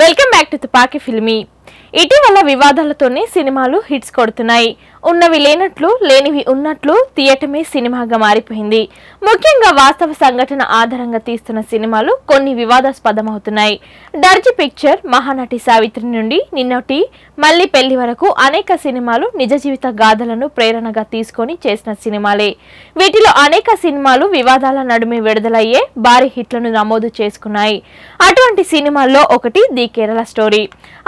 welcome back to తుపాకి ఫిల్మీ ఇటీవల వివాదాలతోనే సినిమాలు హిట్స్ కొడుతున్నాయి ఉన్నవి లేనట్లు లేనివి ఉన్నట్లు తీయటమే సినిమాగా మారిపోయింది ముఖ్యంగా వాస్తవ సంఘటన ఆధారంగా తీస్తున్న సినిమాలు కొన్ని వివాదాస్పదమవుతున్నాయి డర్జి పిక్చర్ మహానటి సావిత్రి నుండి నిన్నటి మళ్ళీ పెళ్లి వరకు అనేక సినిమాలు నిజ జీవిత గాథలను ప్రేరణగా తీసుకొని చేసిన సినిమాలే వీటిలో అనేక సినిమాలు వివాదాల నడుమే విడుదలయ్యే భారీ హిట్లను నమోదు చేసుకున్నాయి అటువంటి సినిమాల్లో ఒకటి ది కేరళ స్టోరీ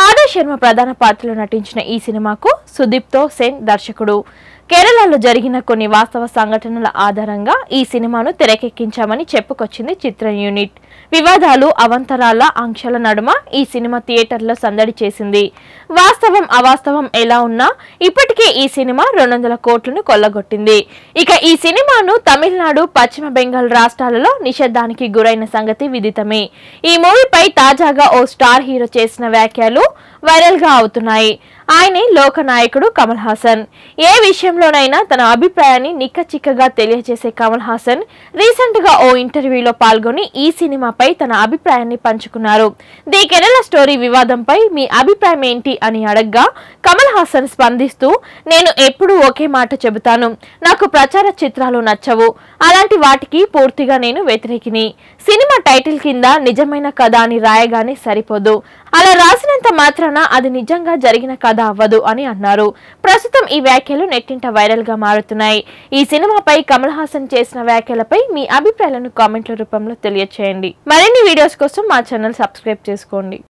ఆదా శర్మ ప్రధాన పాత్రలో నటించిన ఈ సినిమాకు సుదీప్తో సేన్ దర్శకుడు కేరళలో జరిగిన కొన్ని వాస్తవ సంఘటనల ఆధారంగా ఈ సినిమాను తెరకెక్కించామని చెప్పుకొచ్చింది చిత్ర యూనిట్ వివాదాలు అవంతరాల ఆంక్షల నడుమ ఈ సినిమా థియేటర్లో సందడి చేసింది వాస్తవం అవాస్తవం ఎలా ఉన్నా ఇప్పటికే ఈ సినిమా రెండు వందల కోట్లను కొల్లగొట్టింది ఇక ఈ సినిమాను తమిళనాడు పశ్చిమ బెంగాల్ రాష్ట్రాలలో నిషేధానికి గురైన సంగతి విదితమే ఈ మూవీపై తాజాగా ఓ స్టార్ హీరో చేసిన వ్యాఖ్యలు వైరల్గా అవుతున్నాయి ఆయనే లోకనాయకుడు కమల్ హాసన్ ఏ విషయంలోనైనా తన అభిప్రాయాన్ని నిక్కచిక్కగా తెలియజేసే కమల్ హాసన్ రీసెంట్గా ఓ ఇంటర్వ్యూలో పాల్గొని ఈ సినిమాపై తన అభిప్రాయాన్ని పంచుకున్నారు ది కెరళ స్టోరీ వివాదంపై మీ అభిప్రాయం ఏంటి అని అడగ్గా కమల్ హాసన్ స్పందిస్తూ నేను ఎప్పుడూ ఒకే మాట చెబుతాను నాకు ప్రచార చిత్రాలు నచ్చవు అలాంటి వాటికి పూర్తిగా నేను వ్యతిరేకిని సినిమా టైటిల్ కింద నిజమైన కథ అని రాయగానే సరిపోదు అలా రాసినంత మాత్రాన అది నిజంగా జరిగిన కథ అవ్వదు అని అన్నారు ప్రస్తుతం ఈ వ్యాఖ్యలు నెట్టింట వైరల్ గా మారుతున్నాయి ఈ సినిమాపై కమల్ హాసన్ చేసిన వ్యాఖ్యలపై మీ అభిప్రాయాలను కామెంట్ల రూపంలో తెలియచేయండి మరిన్ని వీడియోస్ కోసం మా ఛానల్ సబ్స్క్రైబ్ చేసుకోండి